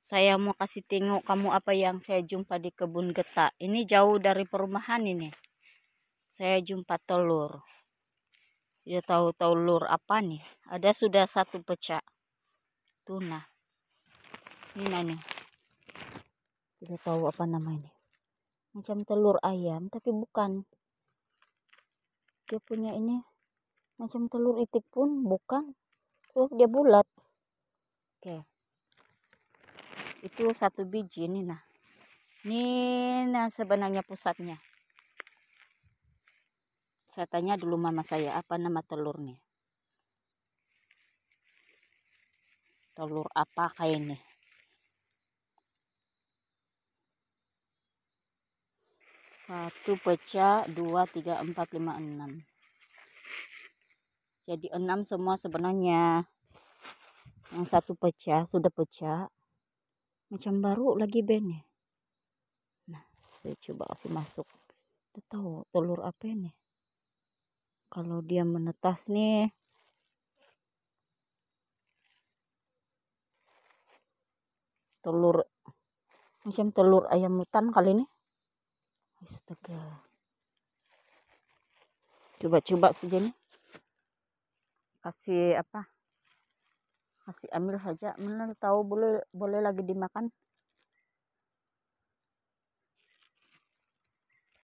saya mau kasih tengok kamu apa yang saya jumpa di kebun getah ini jauh dari perumahan ini saya jumpa telur dia tahu telur apa nih ada sudah satu pecah tuna ini nih tidak tahu apa namanya macam telur ayam tapi bukan dia punya ini macam telur itik pun bukan tuh oh, dia bulat oke okay itu satu biji ini nah ini nah sebenarnya pusatnya saya tanya dulu mama saya apa nama telurnya telur apa kayak ini satu pecah dua tiga empat lima enam jadi enam semua sebenarnya yang satu pecah sudah pecah macam baru lagi Ben ya nah saya coba kasih masuk Tidak tahu telur apa ini kalau dia menetas nih telur macam telur ayam hutan kali ini astaga coba-coba saja nih kasih apa kasih ambil saja mana tahu boleh boleh lagi dimakan